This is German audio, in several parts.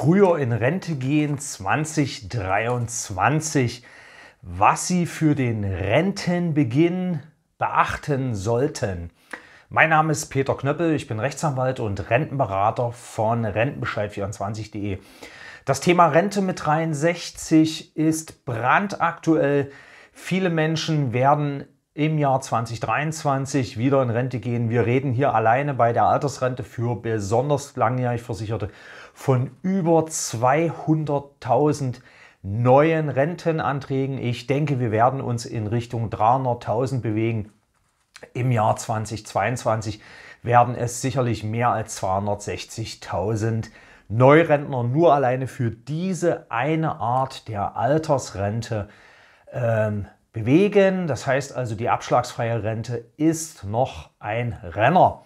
früher in Rente gehen 2023, was Sie für den Rentenbeginn beachten sollten. Mein Name ist Peter Knöppel, ich bin Rechtsanwalt und Rentenberater von Rentenbescheid24.de. Das Thema Rente mit 63 ist brandaktuell. Viele Menschen werden im Jahr 2023 wieder in Rente gehen. Wir reden hier alleine bei der Altersrente für besonders langjährig Versicherte von über 200.000 neuen Rentenanträgen. Ich denke, wir werden uns in Richtung 300.000 bewegen. Im Jahr 2022 werden es sicherlich mehr als 260.000 Neurentner nur alleine für diese eine Art der Altersrente ähm, bewegen. Das heißt also, die abschlagsfreie Rente ist noch ein Renner.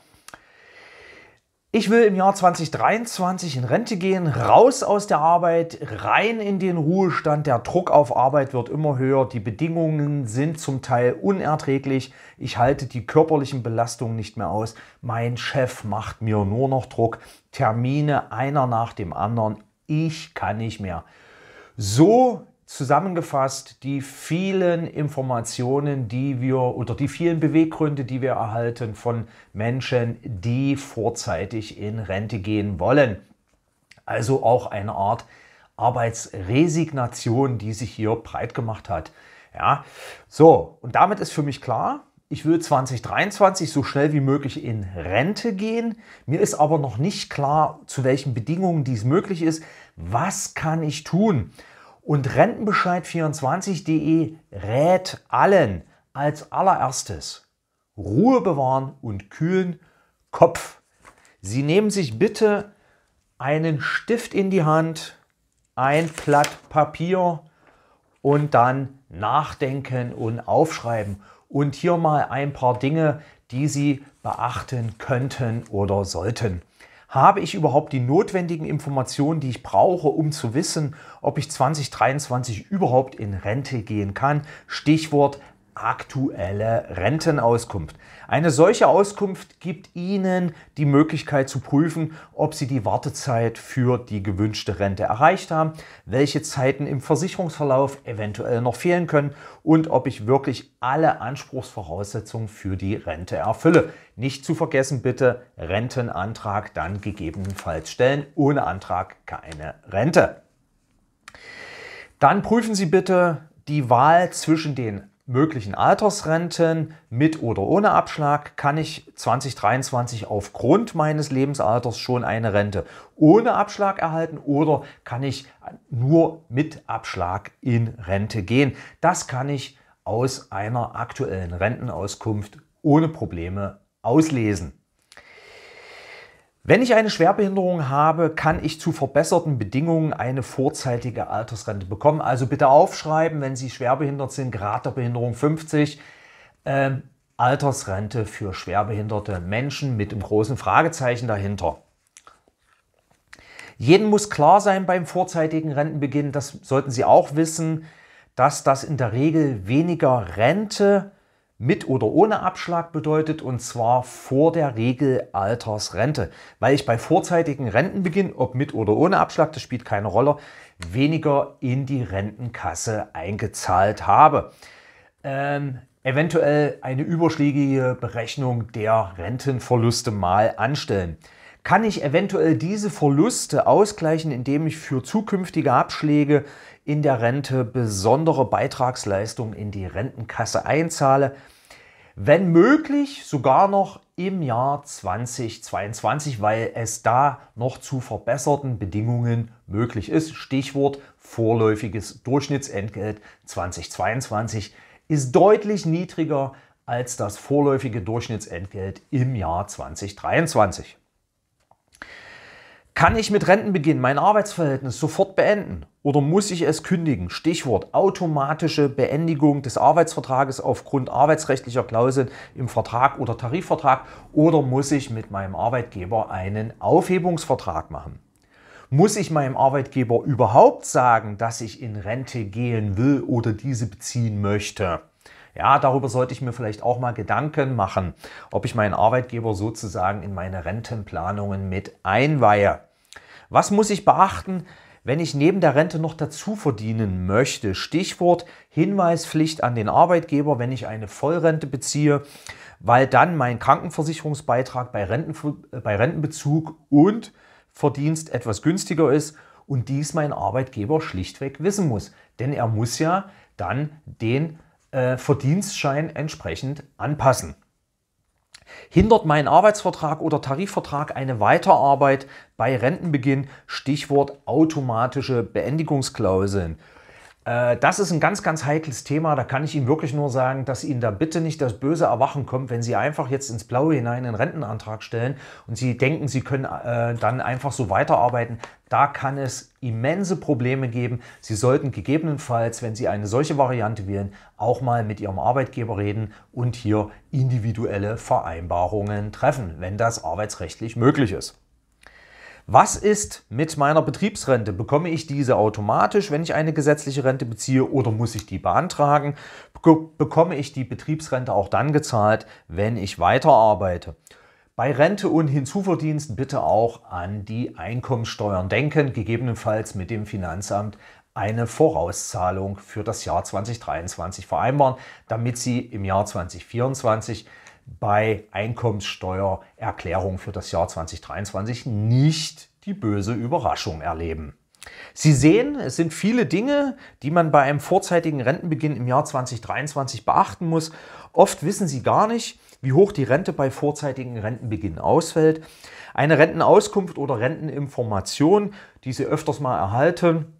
Ich will im Jahr 2023 in Rente gehen, raus aus der Arbeit, rein in den Ruhestand. Der Druck auf Arbeit wird immer höher, die Bedingungen sind zum Teil unerträglich. Ich halte die körperlichen Belastungen nicht mehr aus. Mein Chef macht mir nur noch Druck. Termine einer nach dem anderen. Ich kann nicht mehr. So zusammengefasst die vielen Informationen, die wir oder die vielen Beweggründe, die wir erhalten von Menschen, die vorzeitig in Rente gehen wollen. Also auch eine Art Arbeitsresignation, die sich hier breit gemacht hat. Ja, so und damit ist für mich klar, ich will 2023 so schnell wie möglich in Rente gehen. Mir ist aber noch nicht klar, zu welchen Bedingungen dies möglich ist. Was kann ich tun? Und Rentenbescheid24.de rät allen als allererstes Ruhe bewahren und kühlen Kopf. Sie nehmen sich bitte einen Stift in die Hand, ein Blatt Papier und dann nachdenken und aufschreiben. Und hier mal ein paar Dinge, die Sie beachten könnten oder sollten habe ich überhaupt die notwendigen Informationen, die ich brauche, um zu wissen, ob ich 2023 überhaupt in Rente gehen kann? Stichwort aktuelle Rentenauskunft. Eine solche Auskunft gibt Ihnen die Möglichkeit zu prüfen, ob Sie die Wartezeit für die gewünschte Rente erreicht haben, welche Zeiten im Versicherungsverlauf eventuell noch fehlen können und ob ich wirklich alle Anspruchsvoraussetzungen für die Rente erfülle. Nicht zu vergessen bitte Rentenantrag dann gegebenenfalls stellen. Ohne Antrag keine Rente. Dann prüfen Sie bitte die Wahl zwischen den möglichen Altersrenten mit oder ohne Abschlag kann ich 2023 aufgrund meines Lebensalters schon eine Rente ohne Abschlag erhalten oder kann ich nur mit Abschlag in Rente gehen. Das kann ich aus einer aktuellen Rentenauskunft ohne Probleme auslesen. Wenn ich eine Schwerbehinderung habe, kann ich zu verbesserten Bedingungen eine vorzeitige Altersrente bekommen. Also bitte aufschreiben, wenn Sie schwerbehindert sind, Grad der Behinderung 50, äh, Altersrente für schwerbehinderte Menschen mit dem großen Fragezeichen dahinter. Jeden muss klar sein beim vorzeitigen Rentenbeginn, das sollten Sie auch wissen, dass das in der Regel weniger Rente mit oder ohne Abschlag bedeutet und zwar vor der Regel Altersrente, weil ich bei vorzeitigen Rentenbeginn, ob mit oder ohne Abschlag, das spielt keine Rolle, weniger in die Rentenkasse eingezahlt habe. Ähm, eventuell eine überschlägige Berechnung der Rentenverluste mal anstellen. Kann ich eventuell diese Verluste ausgleichen, indem ich für zukünftige Abschläge in der Rente besondere Beitragsleistungen in die Rentenkasse einzahle? wenn möglich sogar noch im Jahr 2022, weil es da noch zu verbesserten Bedingungen möglich ist. Stichwort vorläufiges Durchschnittsentgelt 2022 ist deutlich niedriger als das vorläufige Durchschnittsentgelt im Jahr 2023. Kann ich mit Rentenbeginn mein Arbeitsverhältnis sofort beenden oder muss ich es kündigen? Stichwort automatische Beendigung des Arbeitsvertrages aufgrund arbeitsrechtlicher Klauseln im Vertrag oder Tarifvertrag oder muss ich mit meinem Arbeitgeber einen Aufhebungsvertrag machen? Muss ich meinem Arbeitgeber überhaupt sagen, dass ich in Rente gehen will oder diese beziehen möchte? ja, darüber sollte ich mir vielleicht auch mal Gedanken machen, ob ich meinen Arbeitgeber sozusagen in meine Rentenplanungen mit einweihe. Was muss ich beachten, wenn ich neben der Rente noch dazu verdienen möchte? Stichwort Hinweispflicht an den Arbeitgeber, wenn ich eine Vollrente beziehe, weil dann mein Krankenversicherungsbeitrag bei, Rentenver äh, bei Rentenbezug und Verdienst etwas günstiger ist und dies mein Arbeitgeber schlichtweg wissen muss. Denn er muss ja dann den äh, Verdienstschein entsprechend anpassen. Hindert mein Arbeitsvertrag oder Tarifvertrag eine Weiterarbeit bei Rentenbeginn? Stichwort automatische Beendigungsklauseln. Äh, das ist ein ganz, ganz heikles Thema. Da kann ich Ihnen wirklich nur sagen, dass Ihnen da bitte nicht das böse Erwachen kommt, wenn Sie einfach jetzt ins Blaue hinein einen Rentenantrag stellen und Sie denken, Sie können äh, dann einfach so weiterarbeiten. Da kann es immense Probleme geben. Sie sollten gegebenenfalls, wenn Sie eine solche Variante wählen, auch mal mit Ihrem Arbeitgeber reden und hier individuelle Vereinbarungen treffen, wenn das arbeitsrechtlich möglich ist. Was ist mit meiner Betriebsrente? Bekomme ich diese automatisch, wenn ich eine gesetzliche Rente beziehe oder muss ich die beantragen? Bekomme ich die Betriebsrente auch dann gezahlt, wenn ich weiterarbeite? Bei Rente und Hinzuverdienst bitte auch an die Einkommensteuern denken, gegebenenfalls mit dem Finanzamt eine Vorauszahlung für das Jahr 2023 vereinbaren, damit Sie im Jahr 2024 bei Einkommenssteuererklärung für das Jahr 2023 nicht die böse Überraschung erleben. Sie sehen, es sind viele Dinge, die man bei einem vorzeitigen Rentenbeginn im Jahr 2023 beachten muss. Oft wissen Sie gar nicht, wie hoch die Rente bei vorzeitigen Rentenbeginn ausfällt. Eine Rentenauskunft oder Renteninformation, die Sie öfters mal erhalten,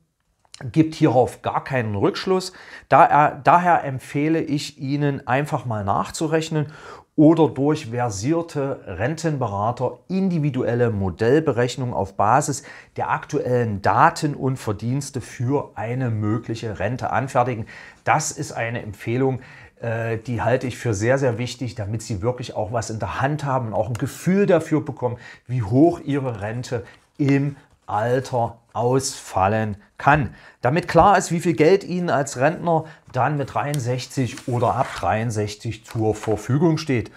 gibt hierauf gar keinen Rückschluss. daher empfehle ich Ihnen einfach mal nachzurechnen oder durch versierte Rentenberater individuelle Modellberechnungen auf Basis der aktuellen Daten und Verdienste für eine mögliche Rente anfertigen. Das ist eine Empfehlung, äh, die halte ich für sehr, sehr wichtig, damit Sie wirklich auch was in der Hand haben und auch ein Gefühl dafür bekommen, wie hoch Ihre Rente im Alter ausfallen kann. Damit klar ist, wie viel Geld Ihnen als Rentner dann mit 63 oder ab 63 zur Verfügung steht.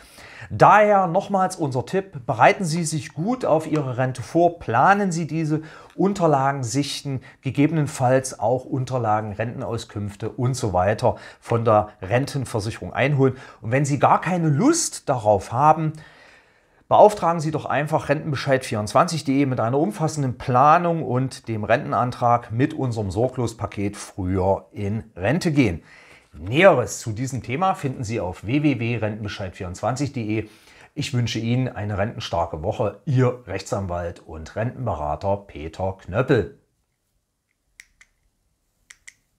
Daher nochmals unser Tipp, bereiten Sie sich gut auf Ihre Rente vor, planen Sie diese Unterlagen sichten, gegebenenfalls auch Unterlagen, Rentenauskünfte und so weiter von der Rentenversicherung einholen. Und wenn Sie gar keine Lust darauf haben, Beauftragen Sie doch einfach Rentenbescheid24.de mit einer umfassenden Planung und dem Rentenantrag mit unserem Sorglospaket früher in Rente gehen. Näheres zu diesem Thema finden Sie auf www.rentenbescheid24.de. Ich wünsche Ihnen eine rentenstarke Woche. Ihr Rechtsanwalt und Rentenberater Peter Knöppel.